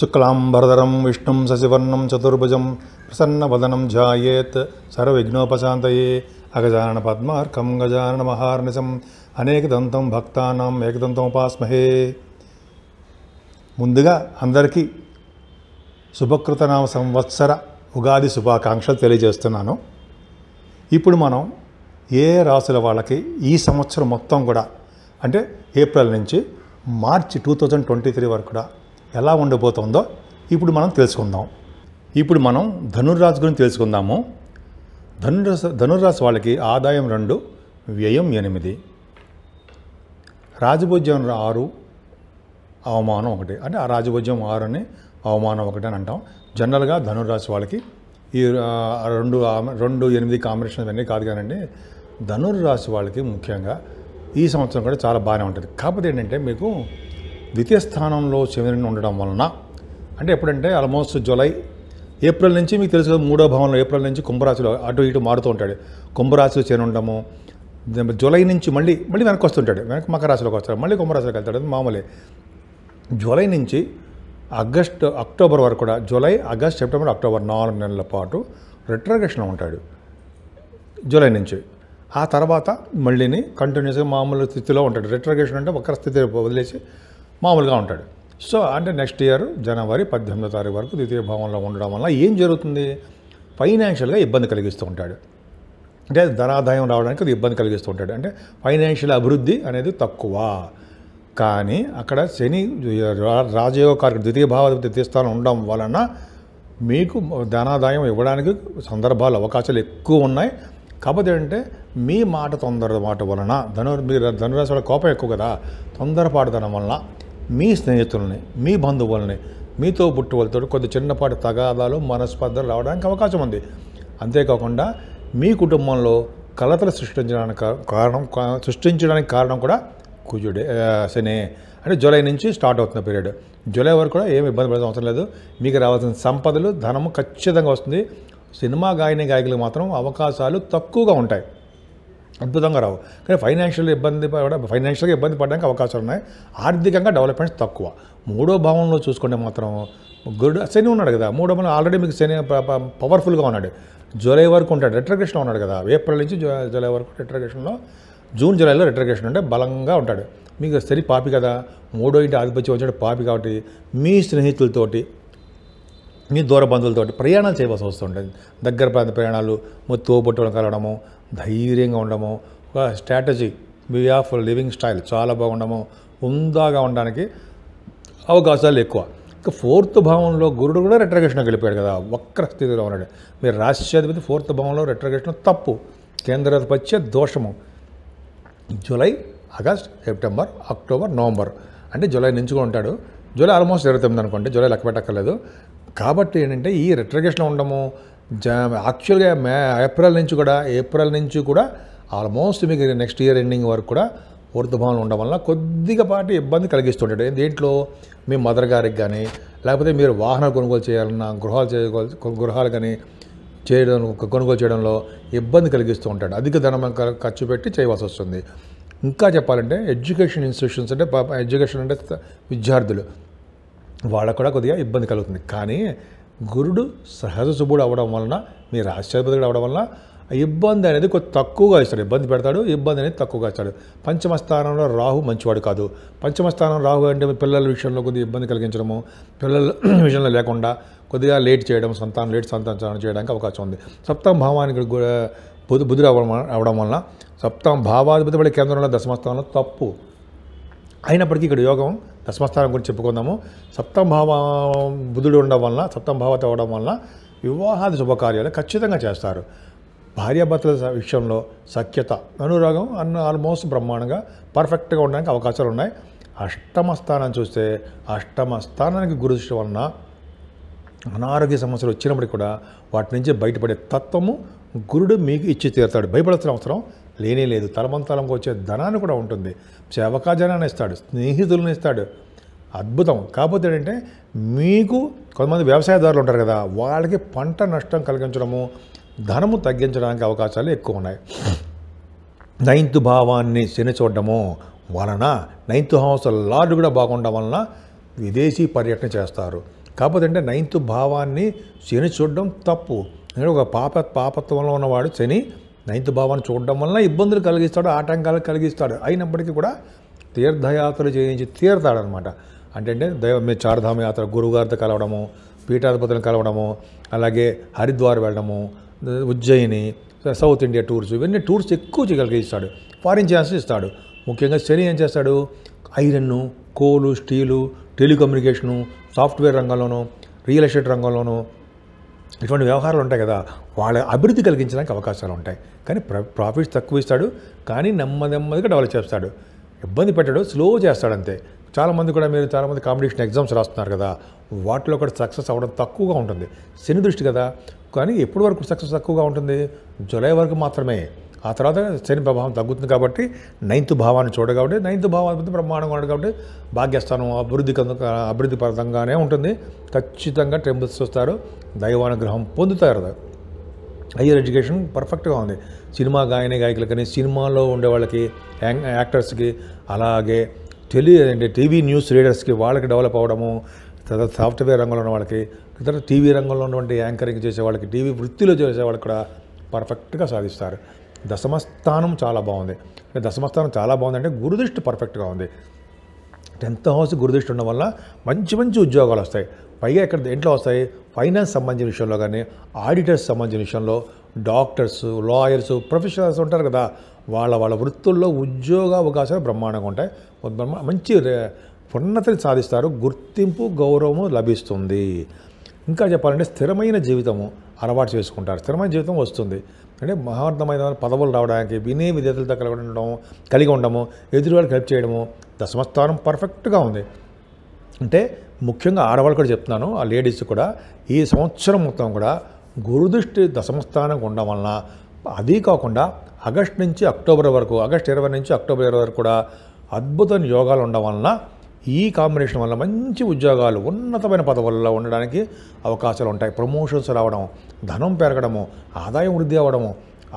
శుక్లాంబరధరం విష్ణుం శశివర్ణం చతుర్భుజం ప్రసన్నవదనం ధ్యాయేత్ సర్వవిఘ్నోపశాంతయే అగజాన పద్మార్కం గజాన మహార్నిశం అనేకదంతం భక్తానాం ఏకదంతం ఉపాస్మహే ముందుగా అందరికీ శుభకృతనామ సంవత్సర ఉగాది శుభాకాంక్షలు తెలియజేస్తున్నాను ఇప్పుడు మనం ఏ రాసుల వాళ్ళకి ఈ సంవత్సరం మొత్తం కూడా అంటే ఏప్రిల్ నుంచి March two thousand twenty three వరకు కూడా ఎలా ఉండబోతుందో ఇప్పుడు మనం తెలుసుకుందాం ఇప్పుడు మనం ధనుర్రాజు గురించి తెలుసుకుందాము ధనుర్రాశి ధనుర్రాశి వాళ్ళకి ఆదాయం రెండు వ్యయం ఎనిమిది రాజభోజ్యం ఆరు అవమానం ఒకటి అంటే ఆ రాజభోజ్యం ఆరు అని అవమానం ఒకటి అని అంటాం జనరల్గా ధనుర్రాశి వాళ్ళకి ఈ రెండు రెండు ఎనిమిది కాంబినేషన్ అన్నీ కాదు కానండి ధనుర్రాశి వాళ్ళకి ముఖ్యంగా ఈ సంవత్సరం కూడా చాలా బాగానే ఉంటుంది కాకపోతే ఏంటంటే మీకు ద్వితీయ స్థానంలో చంద్రుని ఉండడం వలన అంటే ఎప్పుడంటే ఆల్మోస్ట్ జులై ఏప్రిల్ నుంచి మీకు తెలుసు కదా మూడో భవనంలో ఏప్రిల్ నుంచి కుంభరాశిలో అటు ఇటు మారుతూ ఉంటాడు కుంభరాశిలో చేరి ఉండము జులై నుంచి మళ్ళీ మళ్ళీ వెనక్కి వస్తుంటాడు వెనక్కి మకర రాశిలోకి వస్తాడు మళ్ళీ కుంభరాశిలోకి వెళ్తాడు మామూలే జూలై నుంచి ఆగస్ట్ అక్టోబర్ వరకు కూడా జూలై ఆగస్ట్ సెప్టెంబర్ అక్టోబర్ నాలుగు నెలల పాటు రిట్రగేషన్లో ఉంటాడు జూలై నుంచి ఆ తర్వాత మళ్ళీని కంటిన్యూస్గా మామూలు స్థితిలో ఉంటాడు రిట్రగేషన్ అంటే వక్ర స్థితి వదిలేసి మామూలుగా ఉంటాడు సో అంటే నెక్స్ట్ ఇయర్ జనవరి పద్దెనిమిదో తారీఖు వరకు ద్వితీయ భావంలో ఉండడం వల్ల ఏం జరుగుతుంది ఫైనాన్షియల్గా ఇబ్బంది కలిగిస్తూ ఉంటాడు అంటే ధనాదాయం రావడానికి అది ఇబ్బంది కలిగిస్తూ ఉంటాడు అంటే ఫైనాన్షియల్ అభివృద్ధి అనేది తక్కువ కానీ అక్కడ శని రాజయోగకారకుడు ద్వితీయ భావాధిపతి తీర్థాలు ఉండడం వలన మీకు ధనాదాయం ఇవ్వడానికి సందర్భాలు అవకాశాలు ఎక్కువ ఉన్నాయి కాకపోతే అంటే మీ మాట తొందర మాట వలన ధను మీరు ధనురాశి కోపం ఎక్కువ కదా తొందరపాటుదనం వలన మీ స్నేహితులని మీ బంధువులని మీతో వాళ్ళతో కొద్ది చిన్నపాటి తగాదాలు మనస్పర్ధలు రావడానికి అవకాశం ఉంది అంతేకాకుండా మీ కుటుంబంలో కలతలు సృష్టించడానికి కారణం సృష్టించడానికి కారణం కూడా కుజుడే శని అంటే జూలై నుంచి స్టార్ట్ అవుతున్న పీరియడ్ జూలై వరకు కూడా ఏమి ఇబ్బంది పడాల్సిన అవసరం లేదు మీకు రావాల్సిన సంపదలు ధనము ఖచ్చితంగా వస్తుంది సినిమా గాయని గాయకులకు మాత్రం అవకాశాలు తక్కువగా ఉంటాయి అద్భుతంగా రావు కానీ ఫైనాన్షియల్ ఇబ్బంది ఫైనాన్షియల్గా ఇబ్బంది పడడానికి అవకాశాలు ఉన్నాయి ఆర్థికంగా డెవలప్మెంట్స్ తక్కువ మూడో భావంలో చూసుకుంటే మాత్రం గుడ్ శని ఉన్నాడు కదా మూడో భావన ఆల్రెడీ మీకు శని పవర్ఫుల్గా ఉన్నాడు జూలై వరకు ఉంటాడు రిట్రగ్రేషన్లో ఉన్నాడు కదా ఏప్రిల్ నుంచి జూలై వరకు రిట్రగ్రేషన్లో జూన్ జూలైలో రిట్రగ్రేషన్ ఉంటే బలంగా ఉంటాడు మీకు సరి పాపి కదా మూడో ఇంటి ఆధిపత్యం వచ్చాడు పాపి కాబట్టి మీ స్నేహితులతోటి మీ దూర బంధువులతో ప్రయాణాలు చేయవలసి వస్తుంటుంది దగ్గర ప్రాంత ప్రయాణాలు తోబుట్టడం కలవడము ధైర్యంగా ఉండడము ఒక strategy way of living style చాలా బాగుండము ఉందాగా ఉండడానికి అవకాశాలు ఎక్కువ ఇంకా ఫోర్త్ భావంలో గురుడు కూడా రెట్రగేషన్కి వెళ్ళిపోయాడు కదా వక్ర స్థితిలో ఉన్నాడు మీరు రాష్ట్రాధిపతి ఫోర్త్ భావంలో రెట్రగేషన్ తప్పు కేంద్రాధిపత్య దోషము July August September October November అంటే జూలై నుంచి కూడా ఉంటాడు జూలై ఆల్మోస్ట్ జరుగుతుంది అనుకోండి జూలై లెక్క పెట్టక్కర్లేదు కాబట్టి ఏంటంటే ఈ రిట్రగేషన్లో ఉండము జ యాక్చువల్గా మే ఏప్రిల్ నుంచి కూడా ఏప్రిల్ నుంచి కూడా ఆల్మోస్ట్ మీకు నెక్స్ట్ ఇయర్ ఎండింగ్ వరకు కూడా ఊర్ధభావనలు ఉండడం వల్ల పాటు ఇబ్బంది కలిగిస్తుంటాడు దీంట్లో మీ మదర్ గారికి కానీ లేకపోతే మీరు వాహనాలు కొనుగోలు చేయాలన్నా గృహాలు చేయగోలు గృహాలు కానీ చేయడం కొనుగోలు చేయడంలో ఇబ్బంది కలిగిస్తూ ఉంటాడు అధిక ధనం ఖర్చు పెట్టి చేయవలసి వస్తుంది ఇంకా చెప్పాలంటే ఎడ్యుకేషన్ ఇన్స్టిట్యూషన్స్ అంటే ఎడ్యుకేషన్ అంటే విద్యార్థులు వాళ్ళకు కూడా కొద్దిగా ఇబ్బంది కలుగుతుంది కానీ గురుడు సహజ శుభుడు అవ్వడం వలన మీ కూడా అవడం వలన ఇబ్బంది అనేది కొద్ది తక్కువగా ఇస్తాడు ఇబ్బంది పెడతాడు ఇబ్బంది అనేది తక్కువగా ఇస్తాడు పంచమ స్థానంలో రాహు మంచివాడు కాదు పంచమ స్థానం రాహు అంటే పిల్లల విషయంలో కొద్దిగా ఇబ్బంది కలిగించడము పిల్లల విషయంలో లేకుండా కొద్దిగా లేట్ చేయడం సంతానం లేట్ సంతానం చేయడానికి అవకాశం ఉంది సప్తమ భావానికి బుధుడు అవడం అవడం వలన సప్తం భావాధిపతి కేంద్రంలో దశమ స్థానంలో తప్పు అయినప్పటికీ ఇక్కడ యోగం దశమస్థానం గురించి చెప్పుకుందాము సప్తంభావ బుధుడు ఉండడం వలన సప్తంభావత అవ్వడం వలన వివాహాది శుభకార్యాలు ఖచ్చితంగా చేస్తారు భార్యాభర్తల విషయంలో సఖ్యత అనురాగం అన్న ఆల్మోస్ట్ బ్రహ్మాండంగా పర్ఫెక్ట్గా ఉండడానికి అవకాశాలు ఉన్నాయి అష్టమ స్థానం చూస్తే అష్టమ స్థానానికి గురు దృష్టి వలన అనారోగ్య సమస్యలు వచ్చినప్పటికీ కూడా వాటి నుంచి బయటపడే తత్వము గురుడు మీకు ఇచ్చి తీరుతాడు భయపడాల్సిన అవసరం లేనే లేదు తలమంతలంగా వచ్చే ధనాన్ని కూడా ఉంటుంది సేవకాజనాన్ని ఇస్తాడు స్నేహితులను ఇస్తాడు అద్భుతం కాకపోతే ఏంటంటే మీకు కొంతమంది వ్యవసాయదారులు ఉంటారు కదా వాళ్ళకి పంట నష్టం కలిగించడము ధనము తగ్గించడానికి అవకాశాలు ఎక్కువ ఉన్నాయి నైన్త్ భావాన్ని శని చూడడము వలన నైన్త్ హౌస్ లార్డ్ కూడా బాగుండడం వలన విదేశీ పర్యటన చేస్తారు కాకపోతే అంటే నైన్త్ భావాన్ని శని చూడడం తప్పు ఒక పాప పాపత్వంలో ఉన్నవాడు శని నైన్త్ భావాన్ని చూడడం వలన ఇబ్బందులు కలిగిస్తాడు ఆటంకాలు కలిగిస్తాడు అయినప్పటికీ కూడా తీర్థయాత్రలు చేయించి తీరతాడనమాట అంటే దైవ మీ చారధామ యాత్ర గురువుగారితో కలవడము పీఠాధిపతులను కలవడము అలాగే హరిద్వార్ వెళ్ళడము ఉజ్జయిని సౌత్ ఇండియా టూర్స్ ఇవన్నీ టూర్స్ ఎక్కువ చేయగలిగిస్తాడు ఫారిన్ ఛాన్సెస్ ఇస్తాడు ముఖ్యంగా శని ఏం చేస్తాడు ఐరన్ను కోలు స్టీలు టెలికమ్యూనికేషను సాఫ్ట్వేర్ రంగంలోనూ రియల్ ఎస్టేట్ రంగంలోనూ ఇటువంటి వ్యవహారాలు ఉంటాయి కదా వాళ్ళ అభివృద్ధి కలిగించడానికి అవకాశాలు ఉంటాయి కానీ ప్రాఫిట్స్ తక్కువ ఇస్తాడు కానీ నెమ్మది నెమ్మదిగా డెవలప్ చేస్తాడు ఇబ్బంది పెట్టాడు స్లో చేస్తాడు అంతే చాలామంది కూడా మీరు చాలామంది కాంపిటీషన్ ఎగ్జామ్స్ రాస్తున్నారు కదా వాటిలో కూడా సక్సెస్ అవ్వడం తక్కువగా ఉంటుంది శని దృష్టి కదా కానీ ఎప్పటి వరకు సక్సెస్ తక్కువగా ఉంటుంది జూలై వరకు మాత్రమే ఆ తర్వాత శని ప్రభావం తగ్గుతుంది కాబట్టి నైన్త్ భావాన్ని చూడ కాబట్టి నైన్త్ భావాన్ని బ్రహ్మాండంగా ఉండదు కాబట్టి భాగ్యస్థానం అభివృద్ధి అభివృద్ధి పరంగానే ఉంటుంది ఖచ్చితంగా టెంపుల్స్ వస్తారు దైవానుగ్రహం పొందుతారు హయ్యర్ ఎడ్యుకేషన్ పర్ఫెక్ట్గా ఉంది సినిమా గాయని గాయకులు కానీ సినిమాలో ఉండే వాళ్ళకి యాక్టర్స్కి అలాగే టెలి అంటే టీవీ న్యూస్ రీడర్స్కి వాళ్ళకి డెవలప్ అవ్వడము తర్వాత సాఫ్ట్వేర్ రంగంలో ఉన్న వాళ్ళకి తర్వాత టీవీ రంగంలో ఉన్నటువంటి యాంకరింగ్ చేసే వాళ్ళకి టీవీ వృత్తిలో చేసే వాళ్ళకి కూడా పర్ఫెక్ట్గా సాధిస్తారు దశమస్థానం చాలా బాగుంది దశమస్థానం చాలా బాగుంది అంటే గురుదృష్టి పర్ఫెక్ట్గా ఉంది టెన్త్ హౌస్ గురుదృష్టి ఉండడం వల్ల మంచి మంచి ఉద్యోగాలు వస్తాయి పైగా ఇక్కడ దేంట్లో వస్తాయి ఫైనాన్స్ సంబంధించిన విషయంలో కానీ ఆడిటర్స్ సంబంధించిన విషయంలో డాక్టర్స్ లాయర్స్ ప్రొఫెషనల్స్ ఉంటారు కదా వాళ్ళ వాళ్ళ వృత్తుల్లో ఉద్యోగ అవకాశాలు బ్రహ్మాండంగా ఉంటాయి మంచి ఉన్నతిని సాధిస్తారు గుర్తింపు గౌరవము లభిస్తుంది ఇంకా చెప్పాలంటే స్థిరమైన జీవితము అలవాటు చేసుకుంటారు స్థిరమైన జీవితం వస్తుంది అంటే మహార్థమైన పదవులు రావడానికి వినే విధేతలతో కలిగి ఉండడం కలిగి ఉండము ఎదురు వాళ్ళకి హెల్ప్ చేయడము దశమస్థానం పర్ఫెక్ట్గా ఉంది అంటే ముఖ్యంగా ఆడవాళ్ళు కూడా చెప్తున్నాను ఆ లేడీస్ కూడా ఈ సంవత్సరం మొత్తం కూడా గురుదృష్టి దశమస్థానం ఉండడం వలన అది కాకుండా ఆగస్ట్ నుంచి అక్టోబర్ వరకు ఆగస్ట్ ఇరవై నుంచి అక్టోబర్ ఇరవై వరకు కూడా అద్భుతమైన యోగాలు ఉండడం వలన ఈ కాంబినేషన్ వల్ల మంచి ఉద్యోగాలు ఉన్నతమైన పదవుల్లో ఉండడానికి అవకాశాలు ఉంటాయి ప్రమోషన్స్ రావడం ధనం పెరగడము ఆదాయం వృద్ధి అవ్వడము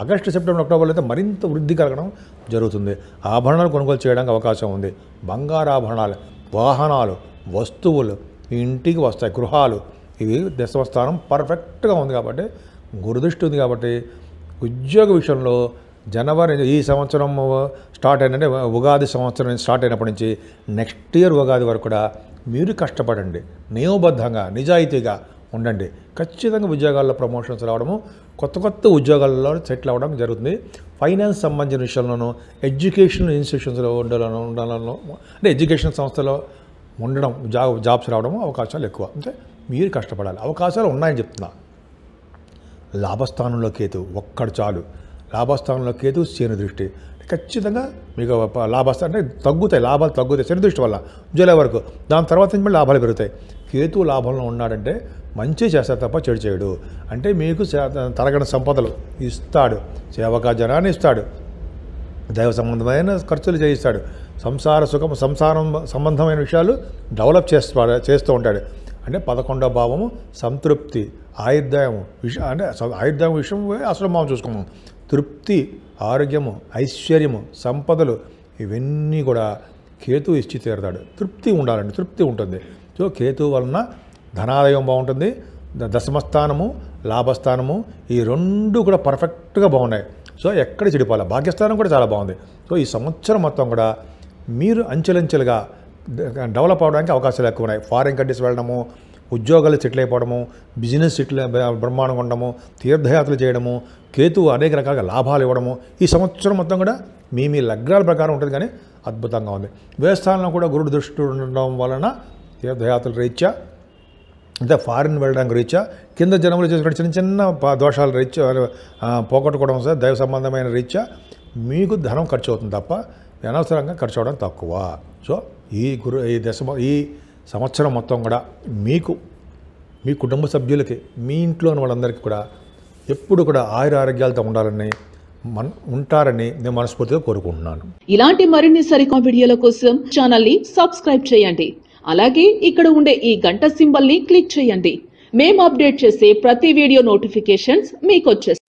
ఆగస్టు సెప్టెంబర్ అక్టోబర్లో అయితే మరింత వృద్ధి కలగడం జరుగుతుంది ఆభరణాలు కొనుగోలు చేయడానికి అవకాశం ఉంది బంగారు ఆభరణాలు వాహనాలు వస్తువులు ఇంటికి వస్తాయి గృహాలు ఇవి దశమస్థానం పర్ఫెక్ట్గా ఉంది కాబట్టి గురుదృష్టి ఉంది కాబట్టి ఉద్యోగ విషయంలో జనవరి ఈ సంవత్సరం స్టార్ట్ అయినంటే ఉగాది సంవత్సరం స్టార్ట్ అయినప్పటి నుంచి నెక్స్ట్ ఇయర్ ఉగాది వరకు కూడా మీరు కష్టపడండి నియమబద్ధంగా నిజాయితీగా ఉండండి ఖచ్చితంగా ఉద్యోగాల్లో ప్రమోషన్స్ రావడము కొత్త కొత్త ఉద్యోగాల్లో సెటిల్ అవ్వడం జరుగుతుంది ఫైనాన్స్ సంబంధించిన విషయంలోనూ ఎడ్యుకేషన్ ఇన్స్టిట్యూషన్స్లో ఉండాలను ఉండాలను అంటే ఎడ్యుకేషన్ సంస్థలో ఉండడం జాబ్ జాబ్స్ రావడం అవకాశాలు ఎక్కువ అంటే మీరు కష్టపడాలి అవకాశాలు ఉన్నాయని చెప్తున్నా లాభస్థానంలోకి అయితే ఒక్కడ చాలు లాభస్థానంలో కేతు శని దృష్టి ఖచ్చితంగా మీకు లాభస్థానం అంటే తగ్గుతాయి లాభాలు తగ్గుతాయి శని దృష్టి వల్ల జూలై వరకు దాని తర్వాత నుంచి మళ్ళీ లాభాలు పెరుగుతాయి కేతు లాభంలో ఉన్నాడంటే మంచి చేస్తాడు తప్ప చెడు చేయడు అంటే మీకు తరగని సంపదలు ఇస్తాడు సేవకా జనాన్ని ఇస్తాడు దైవ సంబంధమైన ఖర్చులు చేయిస్తాడు సంసార సుఖం సంసారం సంబంధమైన విషయాలు డెవలప్ చేస్తాడు చేస్తూ ఉంటాడు అంటే పదకొండో భావము సంతృప్తి ఆయుర్దాయం విష అంటే ఆయుర్దాయం విషయం అసలు మనం చూసుకున్నాం తృప్తి ఆరోగ్యము ఐశ్వర్యము సంపదలు ఇవన్నీ కూడా కేతు ఇచ్చి తీరతాడు తృప్తి ఉండాలండి తృప్తి ఉంటుంది సో కేతు వలన ధనాలయం బాగుంటుంది దశమస్థానము లాభస్థానము ఈ రెండు కూడా పర్ఫెక్ట్గా బాగున్నాయి సో ఎక్కడ చెడిపోవాలి భాగ్యస్థానం కూడా చాలా బాగుంది సో ఈ సంవత్సరం మొత్తం కూడా మీరు అంచెలంచెలుగా డెవలప్ అవడానికి అవకాశాలు ఎక్కువ ఉన్నాయి ఫారిన్ కంట్రీస్ వెళ్ళడము ఉద్యోగాలు సెటిల్ అయిపోవడము బిజినెస్ సెటిల్ బ్రహ్మాండంగా ఉండడము తీర్థయాత్రలు చేయడము కేతువు అనేక రకాలుగా లాభాలు ఇవ్వడము ఈ సంవత్సరం మొత్తం కూడా మీ మీ లగ్నాల ప్రకారం ఉంటుంది కానీ అద్భుతంగా ఉంది వేస్థానంలో కూడా గురుడు దృష్టి ఉండడం వలన దేవయాత్రల రీత్యా అంటే ఫారిన్ వెళ్ళడానికి రీత్యా కింద జనములు చేసిన చిన్న చిన్న దోషాలు రీత్యా పోగొట్టుకోవడం సార్ దైవ సంబంధమైన రీత్యా మీకు ధనం ఖర్చు అవుతుంది తప్ప అనవసరంగా ఖర్చు అవడం తక్కువ సో ఈ గురు ఈ దశ ఈ సంవత్సరం మొత్తం కూడా మీకు మీ కుటుంబ సభ్యులకి మీ ఇంట్లోని వాళ్ళందరికీ కూడా ఎప్పుడు కూడా ఆయుర ఆరోగ్యాలతో ఉండాలని మన ఉంటారని నేను మనస్ఫూర్తిగా కోరుకుంటున్నాను ఇలాంటి మరిన్ని సరికొత్త వీడియోల కోసం ఛానల్ ని సబ్స్క్రైబ్ చేయండి అలాగే ఇక్కడ ఉండే ఈ గంట సింబల్ ని క్లిక్ చేయండి మేము అప్డేట్ చేసే ప్రతి వీడియో నోటిఫికేషన్స్ మీకు